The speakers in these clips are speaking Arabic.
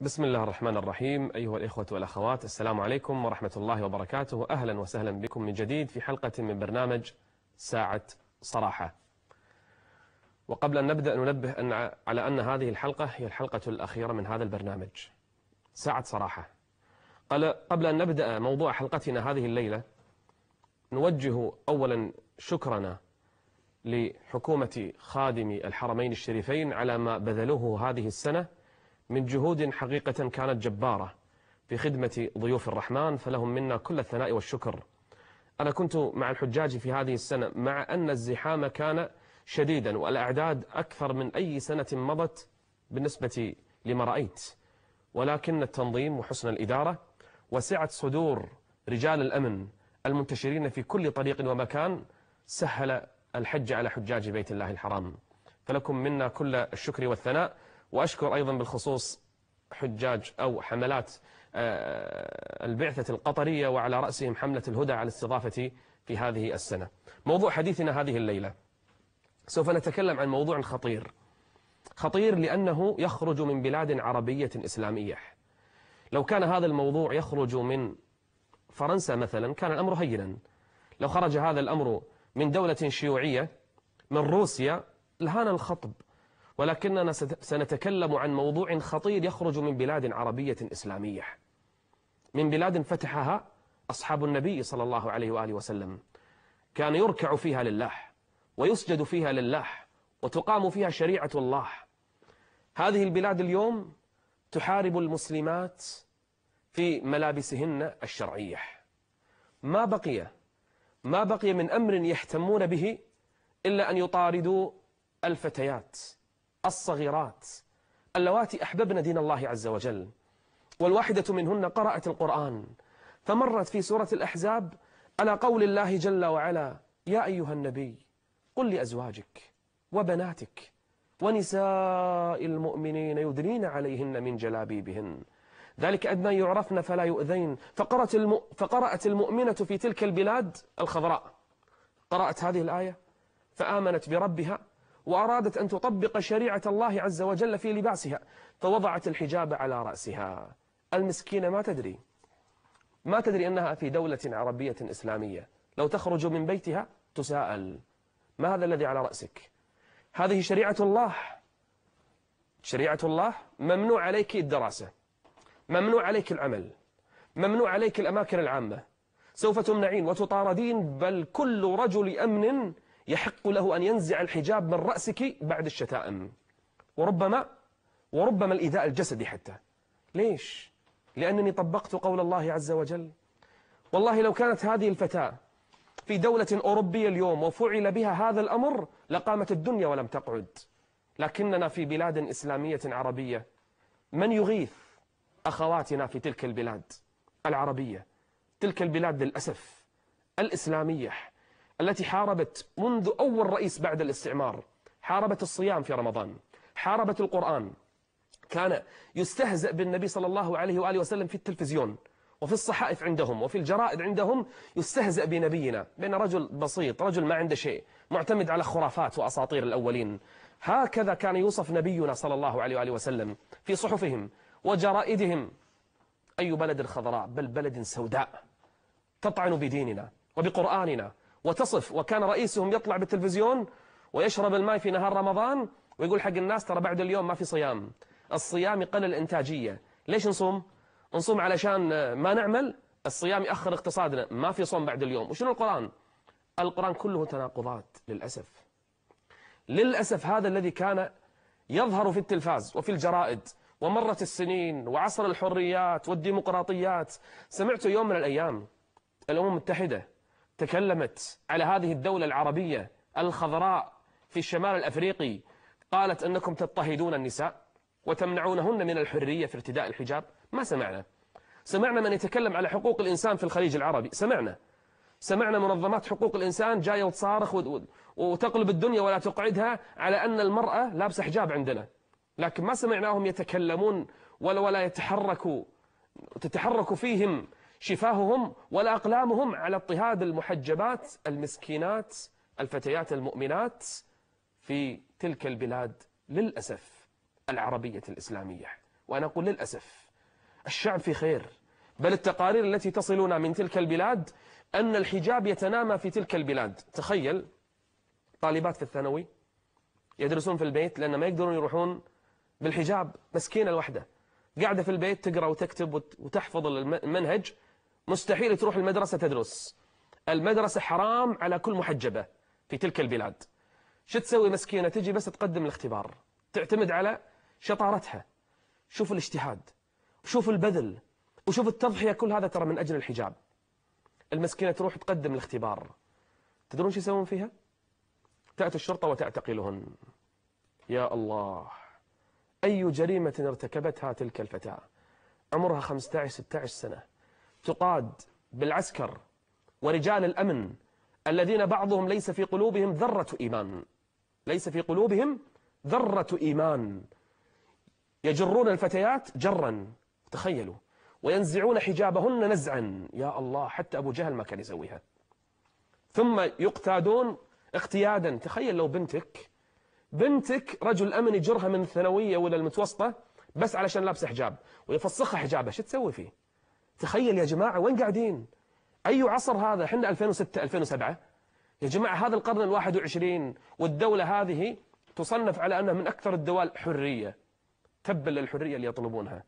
بسم الله الرحمن الرحيم أيها الإخوة والأخوات السلام عليكم ورحمة الله وبركاته أهلا وسهلا بكم من جديد في حلقة من برنامج ساعة صراحة وقبل أن نبدأ ننبه أن على أن هذه الحلقة هي الحلقة الأخيرة من هذا البرنامج ساعة صراحة قبل أن نبدأ موضوع حلقتنا هذه الليلة نوجه أولا شكرنا لحكومة خادم الحرمين الشريفين على ما بذلوه هذه السنة من جهود حقيقة كانت جبارة في خدمة ضيوف الرحمن فلهم منا كل الثناء والشكر أنا كنت مع الحجاج في هذه السنة مع أن الزحام كان شديدا والأعداد أكثر من أي سنة مضت بالنسبة لما رأيت ولكن التنظيم وحسن الإدارة وسعة صدور رجال الأمن المنتشرين في كل طريق ومكان سهل الحج على حجاج بيت الله الحرام فلكم منا كل الشكر والثناء وأشكر أيضا بالخصوص حجاج أو حملات آه، البعثة القطرية وعلى رأسهم حملة الهدى على استضافتي في هذه السنة موضوع حديثنا هذه الليلة سوف نتكلم عن موضوع خطير خطير لأنه يخرج من بلاد عربية إسلامية لو كان هذا الموضوع يخرج من فرنسا مثلا كان الأمر هينا لو خرج هذا الأمر من دولة شيوعية من روسيا لهان الخطب ولكننا سنتكلم عن موضوع خطير يخرج من بلاد عربية إسلامية من بلاد فتحها أصحاب النبي صلى الله عليه وآله وسلم كان يركع فيها لله ويسجد فيها لله وتقام فيها شريعة الله هذه البلاد اليوم تحارب المسلمات في ملابسهن الشرعية ما بقي ما بقي من أمر يهتمون به إلا أن يطاردوا الفتيات الصغيرات اللواتي أحببن دين الله عز وجل والواحدة منهن قرأت القرآن فمرت في سورة الأحزاب على قول الله جل وعلا يا أيها النبي قل لأزواجك وبناتك ونساء المؤمنين يدنين عليهن من جلابيبهن ذلك أدنى يعرفن فلا يؤذين فقرأت, الم... فقرأت المؤمنة في تلك البلاد الخضراء قرأت هذه الآية فآمنت بربها وأرادت أن تطبق شريعة الله عز وجل في لباسها فوضعت الحجاب على رأسها المسكينة ما تدري ما تدري أنها في دولة عربية إسلامية لو تخرج من بيتها تساءل ما هذا الذي على رأسك هذه شريعة الله شريعة الله ممنوع عليك الدراسة ممنوع عليك العمل ممنوع عليك الأماكن العامة سوف تمنعين وتطاردين بل كل رجل أمن يحق له أن ينزع الحجاب من رأسك بعد الشتائم وربما وربما الإيذاء الجسدي حتى ليش؟ لأنني طبقت قول الله عز وجل والله لو كانت هذه الفتاة في دولة أوروبية اليوم وفعل بها هذا الأمر لقامت الدنيا ولم تقعد لكننا في بلاد إسلامية عربية من يغيث أخواتنا في تلك البلاد العربية تلك البلاد للأسف الإسلامية التي حاربت منذ أول رئيس بعد الاستعمار حاربت الصيام في رمضان حاربت القرآن كان يستهزأ بالنبي صلى الله عليه وآله وسلم في التلفزيون وفي الصحائف عندهم وفي الجرائد عندهم يستهزأ بنبينا بين رجل بسيط رجل ما عنده شيء معتمد على خرافات وأساطير الأولين هكذا كان يوصف نبينا صلى الله عليه وآله وسلم في صحفهم وجرائدهم أي بلد خضراء بل بلد سوداء تطعن بديننا وبقرآننا وتصف وكان رئيسهم يطلع بالتلفزيون ويشرب الماء في نهار رمضان ويقول حق الناس ترى بعد اليوم ما في صيام الصيام يقلل الإنتاجية ليش نصوم؟ نصوم علشان ما نعمل الصيام يأخر اقتصادنا ما في صوم بعد اليوم وشنو القرآن؟ القرآن كله تناقضات للأسف للأسف هذا الذي كان يظهر في التلفاز وفي الجرائد ومرت السنين وعصر الحريات والديمقراطيات سمعت يوم من الأيام الأمم المتحدة تكلمت على هذه الدولة العربية الخضراء في الشمال الأفريقي قالت أنكم تضطهدون النساء وتمنعونهن من الحرية في ارتداء الحجاب ما سمعنا سمعنا من يتكلم على حقوق الإنسان في الخليج العربي سمعنا سمعنا منظمات حقوق الإنسان جاية وتصارخ وتقلب الدنيا ولا تقعدها على أن المرأة لابسة حجاب عندنا لكن ما سمعناهم يتكلمون ولا ولا يتحركوا تتحرك فيهم شفاههم ولا أقلامهم على اضطهاد المحجبات المسكينات الفتيات المؤمنات في تلك البلاد للأسف العربية الإسلامية وأنا أقول للأسف الشعب في خير بل التقارير التي تصلنا من تلك البلاد أن الحجاب يتنامى في تلك البلاد تخيل طالبات في الثانوي يدرسون في البيت لأن ما يقدرون يروحون بالحجاب مسكينة الوحدة قاعدة في البيت تقرأ وتكتب وتحفظ المنهج مستحيل تروح المدرسة تدرس المدرسة حرام على كل محجبة في تلك البلاد شو تسوي مسكينة تجي بس تقدم الاختبار تعتمد على شطارتها شوف الاجتهاد وشوف البذل وشوف التضحية كل هذا ترى من أجل الحجاب المسكينة تروح تقدم الاختبار تدرون شو يسوون فيها؟ تأتي الشرطة وتعتقلهن يا الله أي جريمة ارتكبتها تلك الفتاة عمرها 15-16 سنة تقاد بالعسكر ورجال الأمن الذين بعضهم ليس في قلوبهم ذرة إيمان ليس في قلوبهم ذرة إيمان يجرون الفتيات جرا تخيلوا وينزعون حجابهن نزعا يا الله حتى أبو جهل ما كان يسويها ثم يقتادون اقتيادا تخيل لو بنتك بنتك رجل أمن يجرها من الثانوية ولا المتوسطة بس علشان لابسه حجاب ويفسخها حجابه شو تسوي فيه تخيل يا جماعة وين قاعدين أي عصر هذا احنا 2006 2007 يا جماعة هذا القرن الواحد وعشرين والدولة هذه تصنف على أنها من أكثر الدول حرية تبا للحرية اللي يطلبونها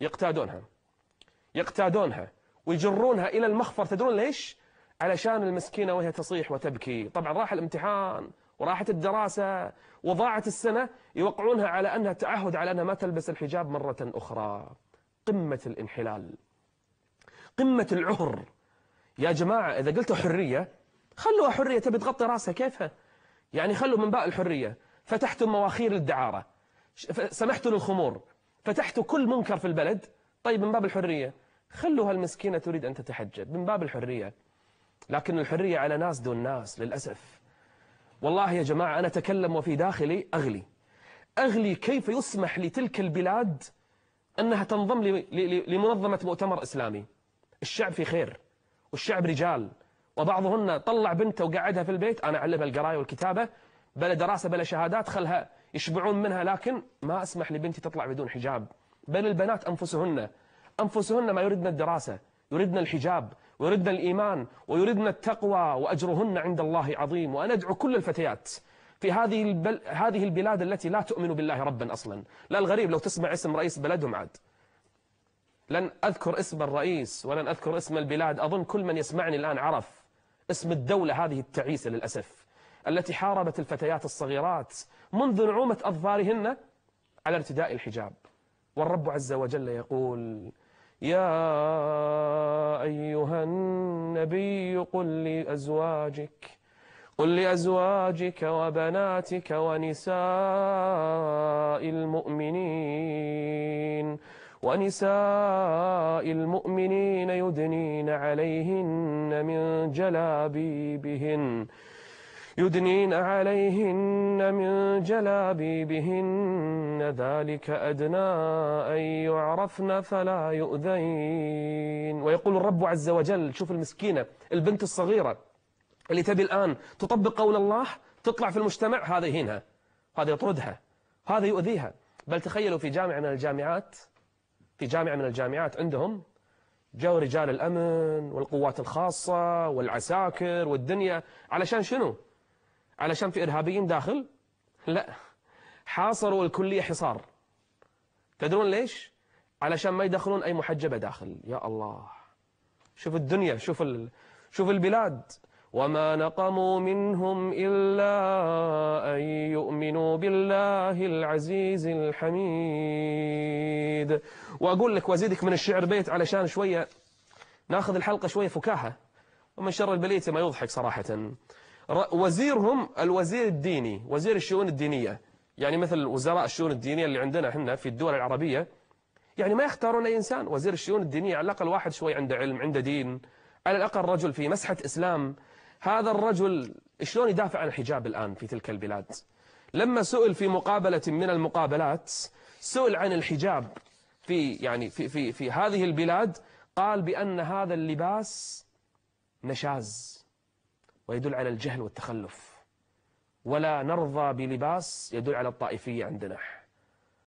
يقتادونها يقتادونها ويجرونها إلى المخفر تدرون ليش؟ علشان المسكينة وهي تصيح وتبكي طبعا راح الامتحان وراحت الدراسة وضاعت السنة يوقعونها على أنها تعهد على أنها ما تلبس الحجاب مرة أخرى قمة الانحلال قمة العهر يا جماعة إذا قلتوا حرية خلوها حرية تبي تغطي راسها كيفها يعني خلوا من باء الحرية فتحتوا مواخير للدعارة سمحتوا للخمور فتحتوا كل منكر في البلد طيب من باب الحرية خلوها المسكينة تريد أن تتحجب من باب الحرية لكن الحرية على ناس دون ناس للأسف والله يا جماعة أنا أتكلم وفي داخلي أغلي أغلي كيف يسمح لتلك البلاد أنها تنضم لمنظمة مؤتمر إسلامي الشعب في خير والشعب رجال وبعضهن طلع بنته وقعدها في البيت أنا أعلمها القراية والكتابة بلا دراسة بلا شهادات خلها يشبعون منها لكن ما أسمح لبنتي تطلع بدون حجاب بل البنات أنفسهن أنفسهن ما يريدن الدراسة يريدن الحجاب ويردن الإيمان ويردن التقوى وأجرهن عند الله عظيم وأنا أدعو كل الفتيات في هذه البل... هذه البلاد التي لا تؤمن بالله ربا أصلا لا الغريب لو تسمع اسم رئيس بلدهم عاد لن أذكر اسم الرئيس ولن أذكر اسم البلاد أظن كل من يسمعني الآن عرف اسم الدولة هذه التعيسة للأسف التي حاربت الفتيات الصغيرات منذ نعومة أظفارهن على ارتداء الحجاب والرب عز وجل يقول يا أيها النبي قل لأزواجك قل لأزواجك وبناتك ونساء المؤمنين ونساء المؤمنين يدنين عليهن من جلابيبهن يدنين عليهن من جلابيبهن ذلك أدنى أن يعرفن فلا يؤذين ويقول الرب عز وجل شوف المسكينة البنت الصغيرة اللي تبي الآن تطبق قول الله تطلع في المجتمع هذا يهينها هذا يطردها هذا يؤذيها بل تخيلوا في جامعة من الجامعات في جامعة من الجامعات عندهم جو رجال الأمن والقوات الخاصة والعساكر والدنيا علشان شنو؟ علشان في إرهابيين داخل؟ لا حاصروا الكلية حصار تدرون ليش؟ علشان ما يدخلون أي محجبة داخل يا الله شوف الدنيا شوف ال... شوف البلاد وما نقموا منهم إلا أن يؤمنوا بالله العزيز الحميد وأقول لك وأزيدك من الشعر بيت علشان شوية ناخذ الحلقة شوية فكاهة ومن شر البليت ما يضحك صراحة وزيرهم الوزير الديني وزير الشؤون الدينية يعني مثل وزراء الشؤون الدينية اللي عندنا احنا في الدول العربية يعني ما يختارون أي إنسان وزير الشؤون الدينية على الأقل واحد شوي عنده علم عنده دين على الأقل رجل في مسحة إسلام هذا الرجل شلون يدافع عن الحجاب الآن في تلك البلاد لما سئل في مقابلة من المقابلات سئل عن الحجاب في يعني في في في هذه البلاد قال بأن هذا اللباس نشاز ويدل على الجهل والتخلف ولا نرضى بلباس يدل على الطائفية عندنا